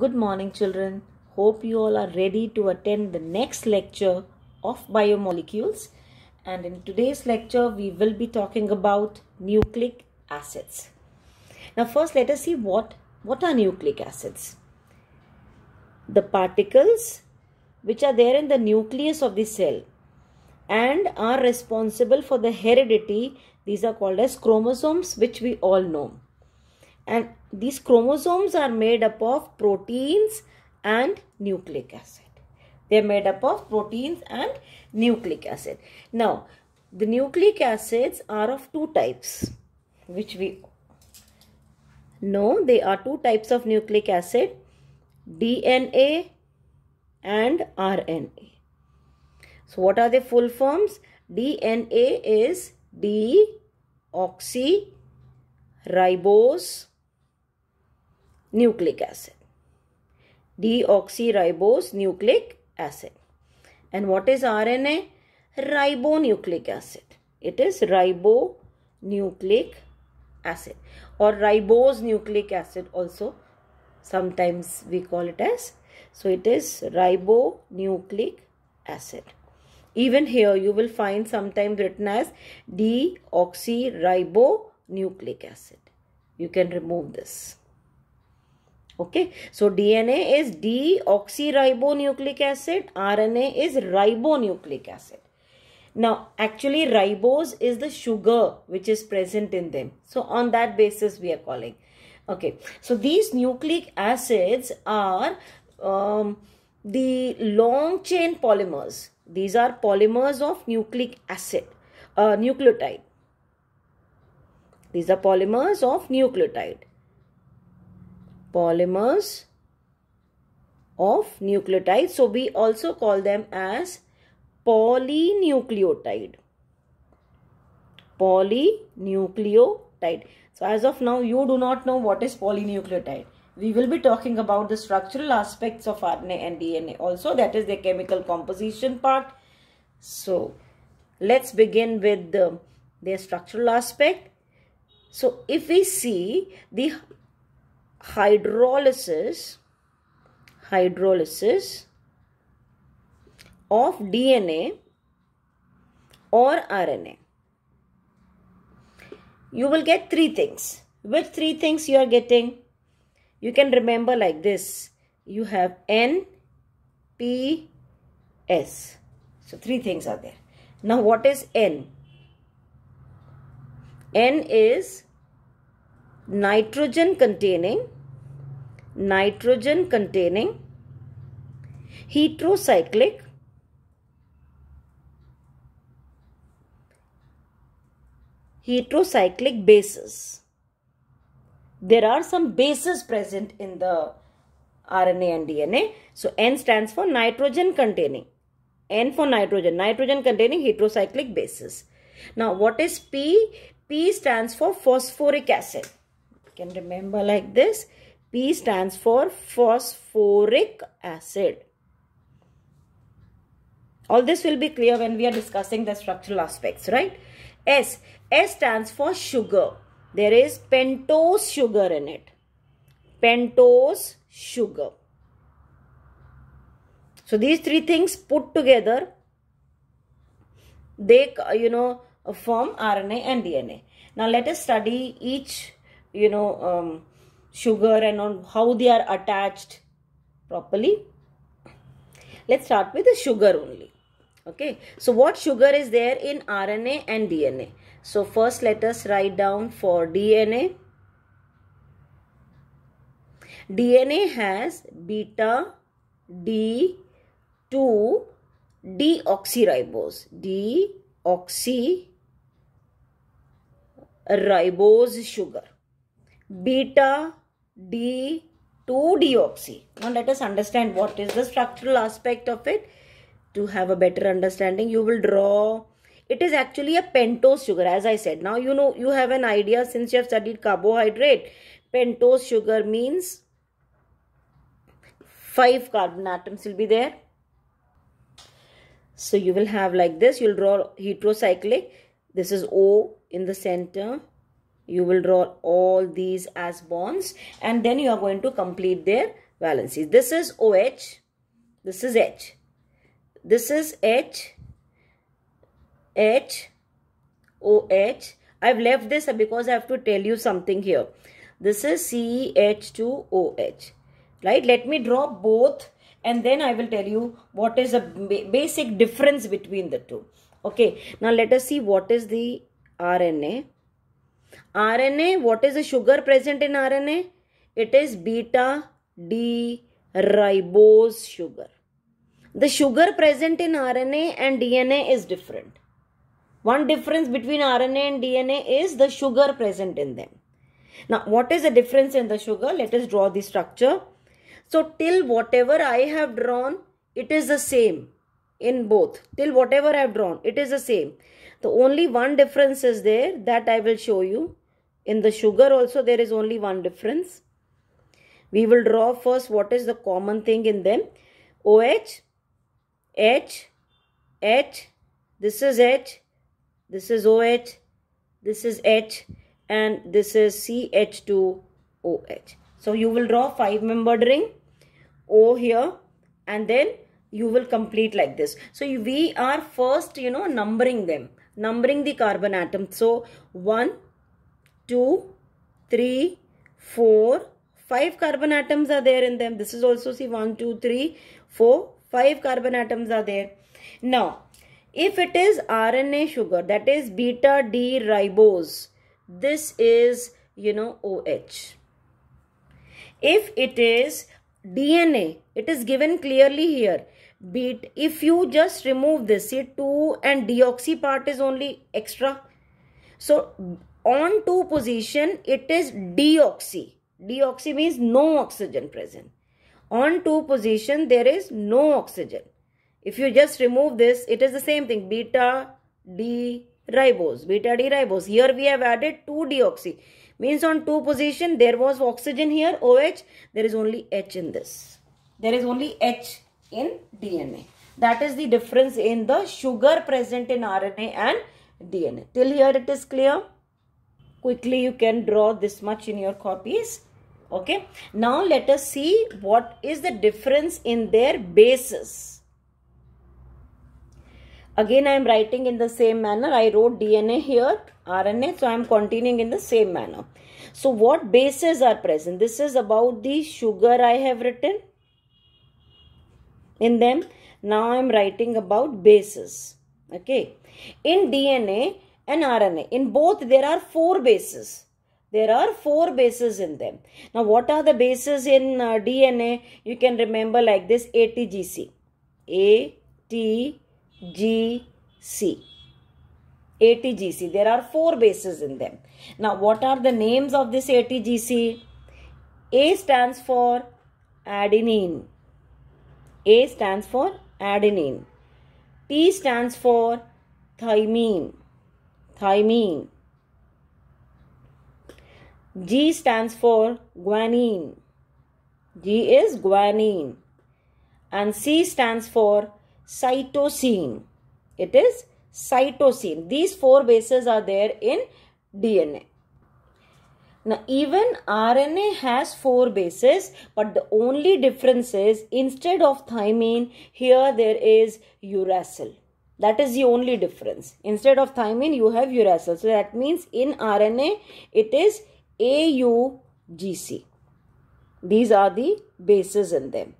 Good morning, children. Hope you all are ready to attend the next lecture of biomolecules. And in today's lecture, we will be talking about nucleic acids. Now, first, let us see what, what are nucleic acids. The particles which are there in the nucleus of the cell and are responsible for the heredity. These are called as chromosomes, which we all know. And these chromosomes are made up of proteins and nucleic acid. They are made up of proteins and nucleic acid. Now, the nucleic acids are of two types, which we know they are two types of nucleic acid, DNA and RNA. So, what are the full forms? DNA is deoxyribose nucleic acid. Deoxyribose nucleic acid. And what is RNA? Ribonucleic acid. It is ribonucleic acid or ribose nucleic acid also sometimes we call it as. So it is ribonucleic acid. Even here you will find sometimes written as deoxyribonucleic acid. You can remove this okay so dna is deoxyribonucleic acid rna is ribonucleic acid now actually ribose is the sugar which is present in them so on that basis we are calling okay so these nucleic acids are um, the long chain polymers these are polymers of nucleic acid uh, nucleotide these are polymers of nucleotide polymers of nucleotides. So we also call them as polynucleotide. Polynucleotide. So as of now, you do not know what is polynucleotide. We will be talking about the structural aspects of RNA and DNA also. That is the chemical composition part. So let's begin with the, structural aspect. So if we see the hydrolysis hydrolysis of DNA or RNA. You will get three things. Which three things you are getting? You can remember like this. You have N, P, S. So three things are there. Now what is N? N is nitrogen containing nitrogen containing heterocyclic heterocyclic bases there are some bases present in the RNA and DNA. So N stands for nitrogen containing. N for nitrogen. Nitrogen containing heterocyclic bases. Now what is P? P stands for phosphoric acid can remember like this. P stands for phosphoric acid. All this will be clear when we are discussing the structural aspects, right? S. S stands for sugar. There is pentose sugar in it. Pentose sugar. So these three things put together, they, you know, form RNA and DNA. Now let us study each you know um, sugar and on how they are attached properly let's start with the sugar only okay so what sugar is there in rna and dna so first let us write down for dna dna has beta d 2 deoxyribose deoxyribose sugar beta D 2-deoxy. Now let us understand what is the structural aspect of it. To have a better understanding, you will draw. It is actually a pentose sugar as I said. Now you know, you have an idea since you have studied carbohydrate. Pentose sugar means 5 carbon atoms will be there. So you will have like this. You'll draw heterocyclic. This is O in the center you will draw all these as bonds and then you are going to complete their valencies. This is OH, this is H, this is H, H, OH. I've left this because I have to tell you something here. This is CH2OH, right? Let me draw both and then I will tell you what is the basic difference between the two. Okay, now let us see what is the RNA. RNA, what is the sugar present in RNA? It is beta D ribose sugar. The sugar present in RNA and DNA is different. One difference between RNA and DNA is the sugar present in them. Now, what is the difference in the sugar? Let us draw the structure. So, till whatever I have drawn, it is the same in both. Till whatever I have drawn, it is the same. The only one difference is there that I will show you. In the sugar also there is only one difference. We will draw first what is the common thing in them. OH, H, H, this is H, this is OH, this is H and this is CH2OH. So you will draw five membered ring, O here and then you will complete like this. So we are first, you know, numbering them numbering the carbon atoms. So 1, 2, 3, 4, 5 carbon atoms are there in them. This is also see 1, 2, 3, 4, 5 carbon atoms are there. Now, if it is RNA sugar, that is beta D ribose, this is, you know, OH. If it is DNA, it is given clearly here beat if you just remove this see 2 and deoxy part is only extra so on 2 position it is deoxy deoxy means no oxygen present on 2 position there is no oxygen if you just remove this it is the same thing beta d ribose beta d ribose here we have added 2 deoxy means on 2 position there was oxygen here OH there is only H in this there is only H in DNA. That is the difference in the sugar present in RNA and DNA. Till here it is clear. Quickly you can draw this much in your copies. Okay. Now let us see what is the difference in their bases. Again I am writing in the same manner. I wrote DNA here, RNA. So I am continuing in the same manner. So what bases are present? This is about the sugar I have written in them. Now I am writing about bases. Okay. In DNA and RNA, in both there are four bases. There are four bases in them. Now what are the bases in uh, DNA? You can remember like this ATGC. ATGC. ATGC. There are four bases in them. Now, what are the names of this ATGC? A stands for adenine. A stands for adenine. T stands for thymine. Thymine. G stands for guanine. G is guanine. And C stands for cytosine. It is cytosine. These four bases are there in DNA. Now even RNA has four bases but the only difference is instead of thymine here there is uracil. That is the only difference. Instead of thymine you have uracil. So that means in RNA it is AUGC. These are the bases in them.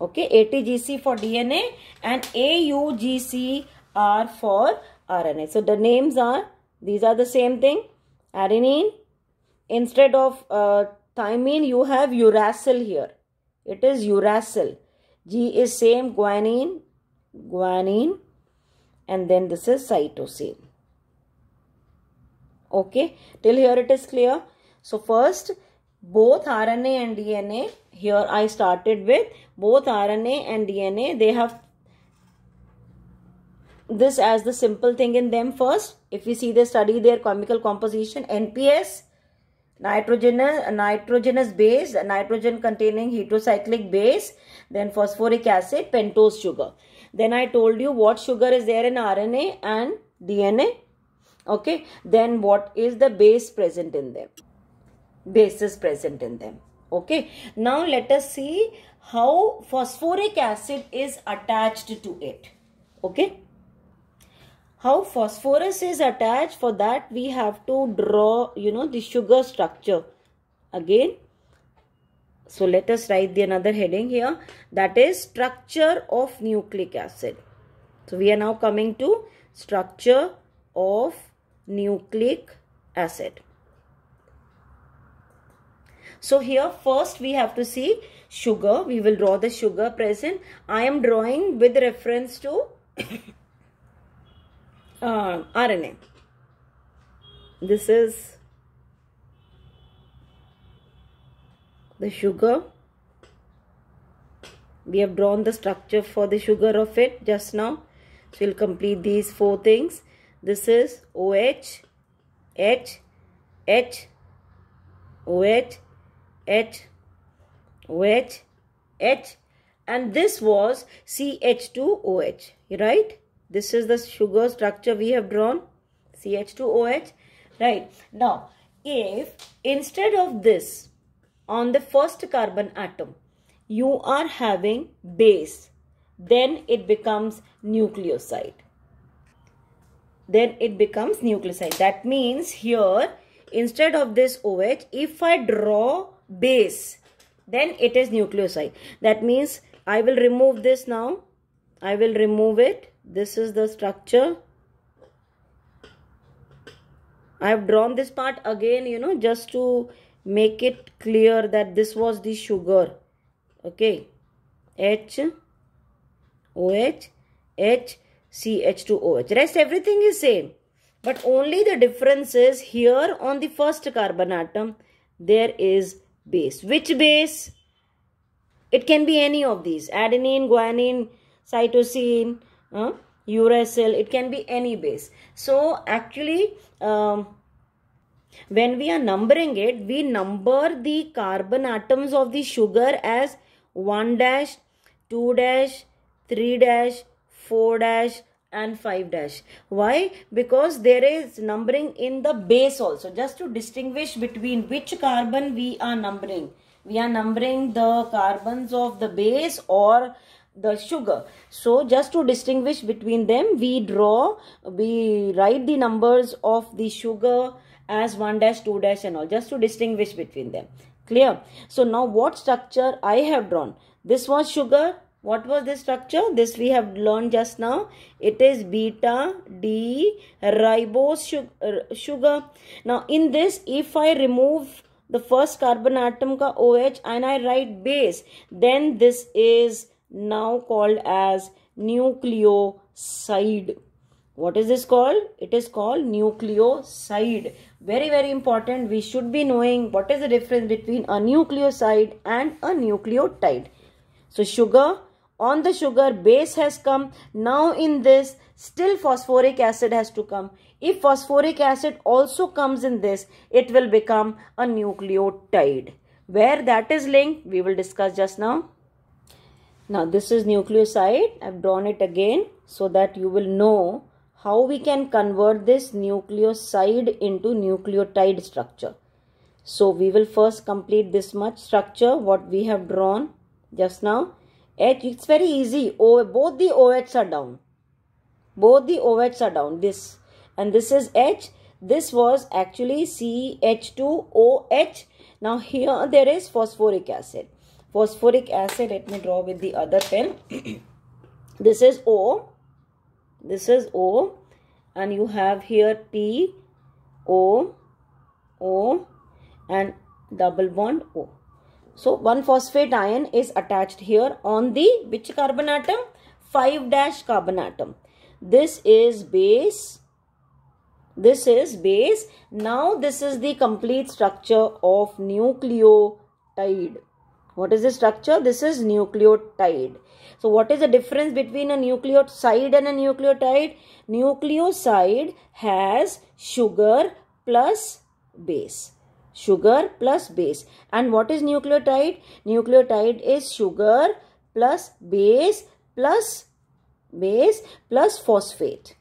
Okay ATGC for DNA and AUGC are for RNA. So the names are these are the same thing adenine Instead of uh, thymine, you have uracil here. It is uracil. G is same guanine, guanine, and then this is cytosine. Okay, till here it is clear. So first, both RNA and DNA, here I started with both RNA and DNA, they have this as the simple thing in them first. If we see they study their chemical composition, NPS, nitrogenous uh, nitrogenous base nitrogen containing heterocyclic base then phosphoric acid pentose sugar then i told you what sugar is there in rna and dna okay then what is the base present in them bases present in them okay now let us see how phosphoric acid is attached to it okay how phosphorus is attached for that we have to draw you know the sugar structure again so let us write the another heading here that is structure of nucleic acid so we are now coming to structure of nucleic acid so here first we have to see sugar we will draw the sugar present i am drawing with reference to uh, RNA. This is the sugar. We have drawn the structure for the sugar of it just now. So we'll complete these four things. This is OH, H, H, OH, H, OH, H, and this was CH2OH, right? This is the sugar structure we have drawn. CH2OH. Right. Now, if instead of this on the first carbon atom, you are having base, then it becomes nucleoside. Then it becomes nucleoside. That means here, instead of this OH, if I draw base, then it is nucleoside. That means I will remove this now. I will remove it. This is the structure. I have drawn this part again, you know, just to make it clear that this was the sugar. Okay. H, OH, H, CH2OH. Rest everything is same. But only the difference is here on the first carbon atom, there is base. Which base? It can be any of these. Adenine, guanine, cytosine, uh, uracil it can be any base so actually um, when we are numbering it we number the carbon atoms of the sugar as 1 dash 2 dash 3 dash 4 dash and 5 dash why because there is numbering in the base also just to distinguish between which carbon we are numbering we are numbering the carbons of the base or the sugar so just to distinguish between them we draw we write the numbers of the sugar as 1 dash 2 dash and all just to distinguish between them clear so now what structure i have drawn this was sugar what was this structure this we have learned just now it is beta d ribose sugar now in this if i remove the first carbon atom ka OH and I write base then this is now called as nucleoside. What is this called? It is called nucleoside. Very, very important. We should be knowing what is the difference between a nucleoside and a nucleotide. So sugar, on the sugar base has come. Now in this, still phosphoric acid has to come. If phosphoric acid also comes in this, it will become a nucleotide. Where that is linked, we will discuss just now. Now this is nucleoside. I've drawn it again so that you will know how we can convert this nucleoside into nucleotide structure. So we will first complete this much structure what we have drawn just now. H, it's very easy. both the OHs are down. Both the OHs are down. This and this is H. This was actually CH2OH. Now here there is phosphoric acid phosphoric acid let me draw with the other pen this is O this is O and you have here P O O and double bond O so one phosphate ion is attached here on the which carbon atom 5 dash carbon atom this is base this is base now this is the complete structure of nucleotide what is the structure? This is nucleotide. So what is the difference between a nucleoside and a nucleotide? Nucleoside has sugar plus base. Sugar plus base. And what is nucleotide? Nucleotide is sugar plus base plus base plus phosphate.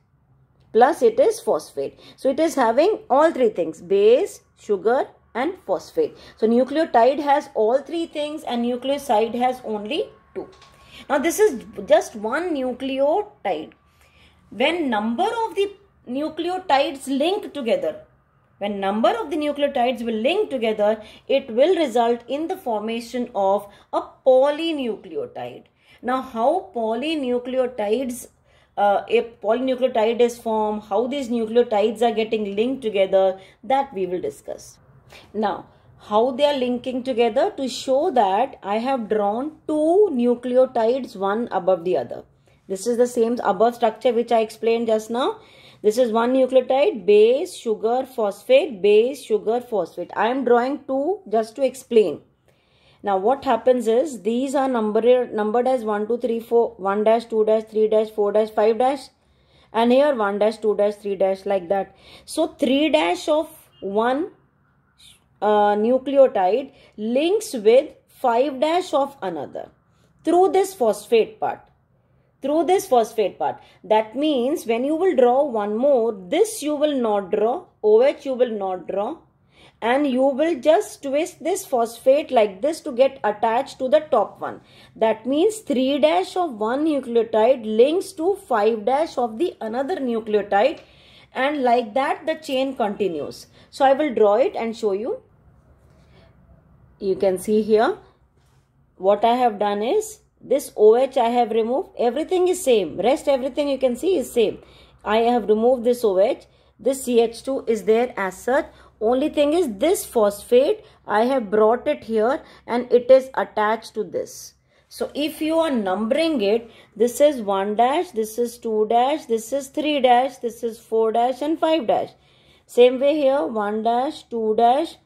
Plus it is phosphate. So it is having all three things. Base, sugar, and phosphate. So nucleotide has all three things and nucleoside has only two. Now this is just one nucleotide. When number of the nucleotides link together, when number of the nucleotides will link together, it will result in the formation of a polynucleotide. Now how polynucleotides uh, a polynucleotide is formed, how these nucleotides are getting linked together, that we will discuss. Now, how they are linking together to show that I have drawn two nucleotides one above the other. This is the same above structure which I explained just now. This is one nucleotide, base, sugar, phosphate, base, sugar, phosphate. I am drawing two just to explain. Now what happens is these are numbered, numbered as 1, 2, 3, 4, 1 dash, 2 dash, 3 dash, 4 dash, 5 dash and here 1 dash, 2 dash, 3 dash like that. So 3 dash of 1 nucleotide links with 5 dash of another through this phosphate part through this phosphate part. That means when you will draw one more, this you will not draw, OH you will not draw and you will just twist this phosphate like this to get attached to the top one. That means 3 dash of one nucleotide links to 5 dash of the another nucleotide and like that the chain continues. So I will draw it and show you you can see here what I have done is this OH I have removed everything is same rest everything you can see is same I have removed this OH this CH2 is there as such only thing is this phosphate I have brought it here and it is attached to this so if you are numbering it this is 1 dash this is 2 dash this is 3 dash this is 4 dash and 5 dash same way here 1 dash 2 dash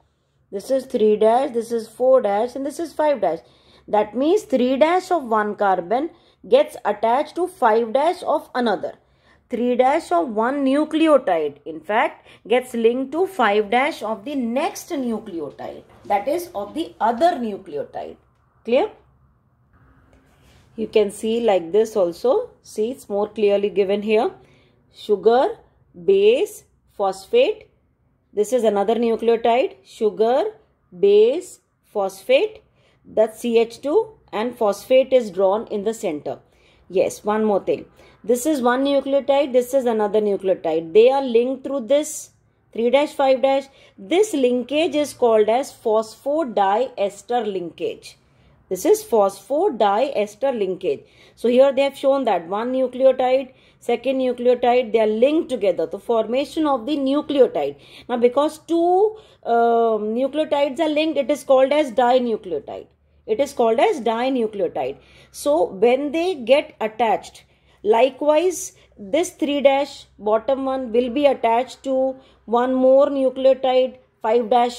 this is 3 dash, this is 4 dash and this is 5 dash. That means 3 dash of one carbon gets attached to 5 dash of another. 3 dash of one nucleotide in fact gets linked to 5 dash of the next nucleotide that is of the other nucleotide. Clear? You can see like this also. See it's more clearly given here. Sugar, base, phosphate this is another nucleotide, sugar, base, phosphate. That's CH2 and phosphate is drawn in the center. Yes, one more thing. This is one nucleotide, this is another nucleotide. They are linked through this 3 dash 5 dash this linkage is called as phosphodiester linkage this is phosphodiester linkage so here they have shown that one nucleotide second nucleotide they are linked together so formation of the nucleotide now because two uh, nucleotides are linked it is called as dinucleotide it is called as dinucleotide so when they get attached likewise this 3 dash bottom one will be attached to one more nucleotide 5 dash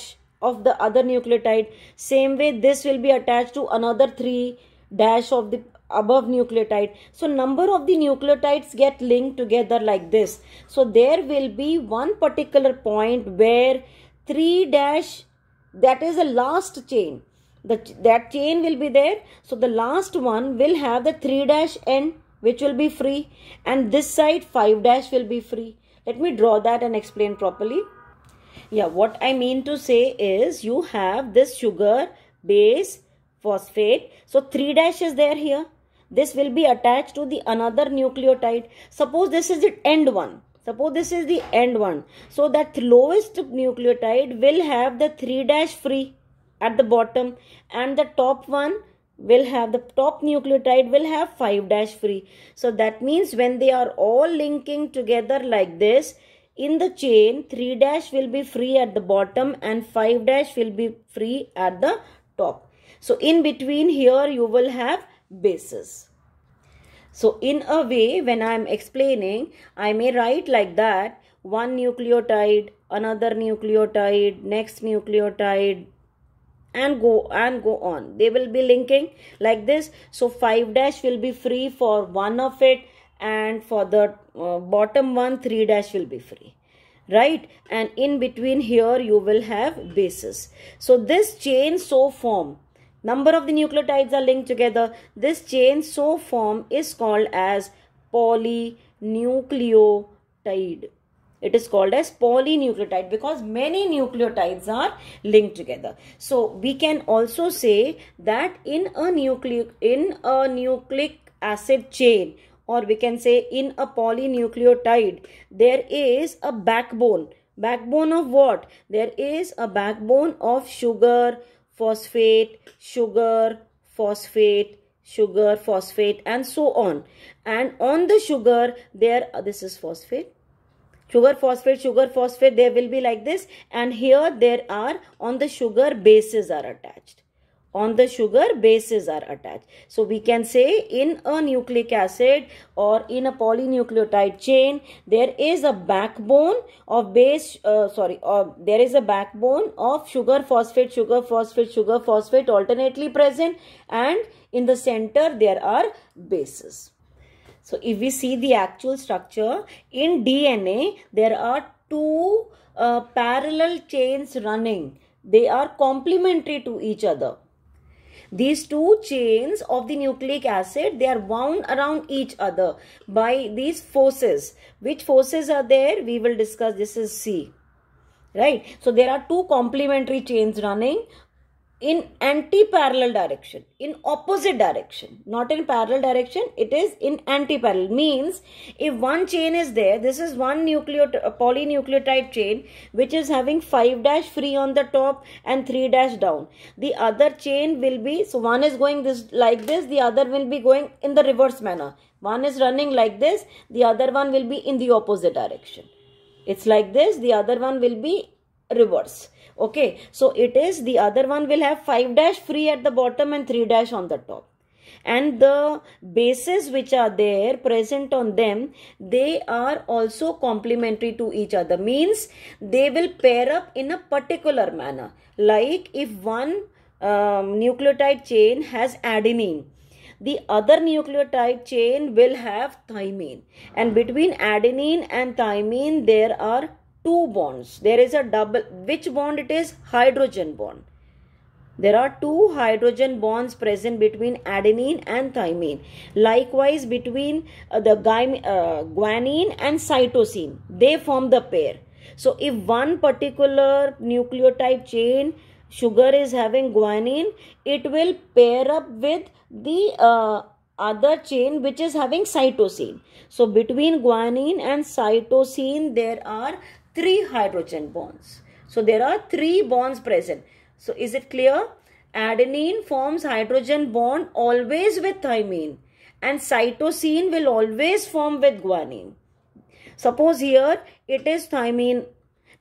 of the other nucleotide same way this will be attached to another 3 dash of the above nucleotide so number of the nucleotides get linked together like this so there will be one particular point where 3 dash that is the last chain the, that chain will be there so the last one will have the 3 dash end which will be free and this side 5 dash will be free let me draw that and explain properly yeah what i mean to say is you have this sugar base phosphate so 3 dash is there here this will be attached to the another nucleotide suppose this is the end one suppose this is the end one so that lowest nucleotide will have the 3 dash free at the bottom and the top one will have the top nucleotide will have 5 dash free so that means when they are all linking together like this in the chain 3 dash will be free at the bottom and 5 dash will be free at the top so in between here you will have basis. So in a way, when I'm explaining, I may write like that, one nucleotide, another nucleotide, next nucleotide, and go and go on. They will be linking like this. So 5 dash will be free for one of it and for the uh, bottom one, 3 dash will be free right and in between here you will have bases so this chain so form number of the nucleotides are linked together. This chain so formed is called as polynucleotide. It is called as polynucleotide because many nucleotides are linked together. So we can also say that in a nucleic in a nucleic acid chain or we can say in a polynucleotide there is a backbone backbone of what there is a backbone of sugar phosphate, sugar, phosphate, sugar, phosphate and so on. And on the sugar there, uh, this is phosphate. Sugar, phosphate, sugar, phosphate, there will be like this. And here there are on the sugar bases are attached on the sugar bases are attached. So we can say in a nucleic acid or in a polynucleotide chain there is a backbone of base uh, sorry uh, there is a backbone of sugar phosphate sugar phosphate sugar phosphate alternately present and in the center there are bases. So if we see the actual structure in DNA there are two uh, parallel chains running. They are complementary to each other these two chains of the nucleic acid, they are wound around each other by these forces. Which forces are there? We will discuss. This is C. Right. So, there are two complementary chains running in anti-parallel direction, in opposite direction, not in parallel direction, it is in anti-parallel. Means if one chain is there, this is one nucleotide, uh, polynucleotide chain which is having 5 dash free on the top and 3 dash down. The other chain will be, so one is going this like this, the other will be going in the reverse manner. One is running like this, the other one will be in the opposite direction. It's like this, the other one will be reverse okay so it is the other one will have 5 dash free at the bottom and 3 dash on the top and the bases which are there present on them they are also complementary to each other means they will pair up in a particular manner like if one um, nucleotide chain has adenine the other nucleotide chain will have thymine and between adenine and thymine there are two bonds. There is a double, which bond it is? Hydrogen bond. There are two hydrogen bonds present between adenine and thymine. Likewise, between uh, the uh, guanine and cytosine, they form the pair. So, if one particular nucleotide chain sugar is having guanine, it will pair up with the uh, other chain which is having cytosine. So, between guanine and cytosine, there are three hydrogen bonds. So there are three bonds present. So is it clear? Adenine forms hydrogen bond always with thymine and cytosine will always form with guanine. Suppose here it is thymine.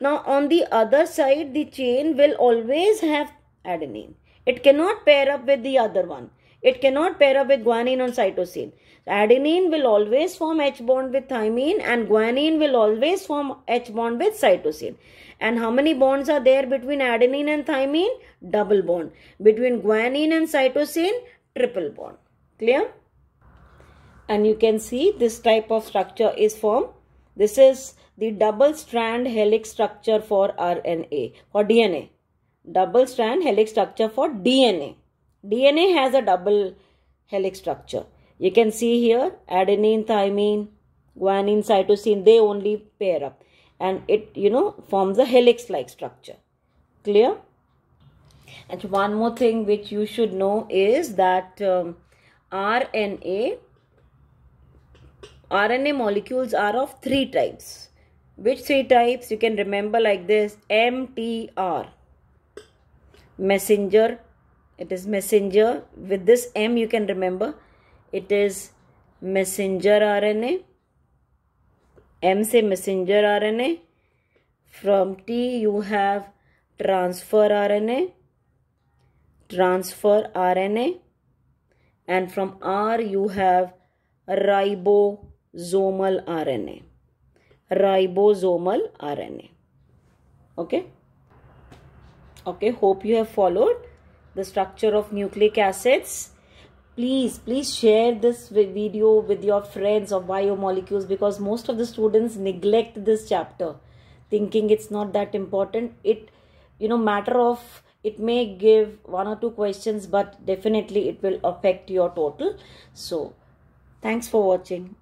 Now on the other side the chain will always have adenine. It cannot pair up with the other one. It cannot pair up with guanine on cytosine. Adenine will always form H bond with thymine and guanine will always form H bond with cytosine. And how many bonds are there between adenine and thymine? Double bond. Between guanine and cytosine, triple bond. Clear? And you can see this type of structure is formed. This is the double strand helix structure for RNA, for DNA. Double strand helix structure for DNA. DNA has a double helix structure. You can see here adenine, thymine, guanine, cytosine, they only pair up and it, you know, forms a helix-like structure. Clear? And one more thing which you should know is that um, RNA, RNA molecules are of three types. Which three types? You can remember like this, MTR, messenger, it is messenger. With this M you can remember it is messenger RNA M say messenger RNA from T you have transfer RNA transfer RNA and from R you have ribosomal RNA ribosomal RNA okay okay hope you have followed the structure of nucleic acids please please share this video with your friends of biomolecules because most of the students neglect this chapter thinking it's not that important it you know matter of it may give one or two questions but definitely it will affect your total so thanks for watching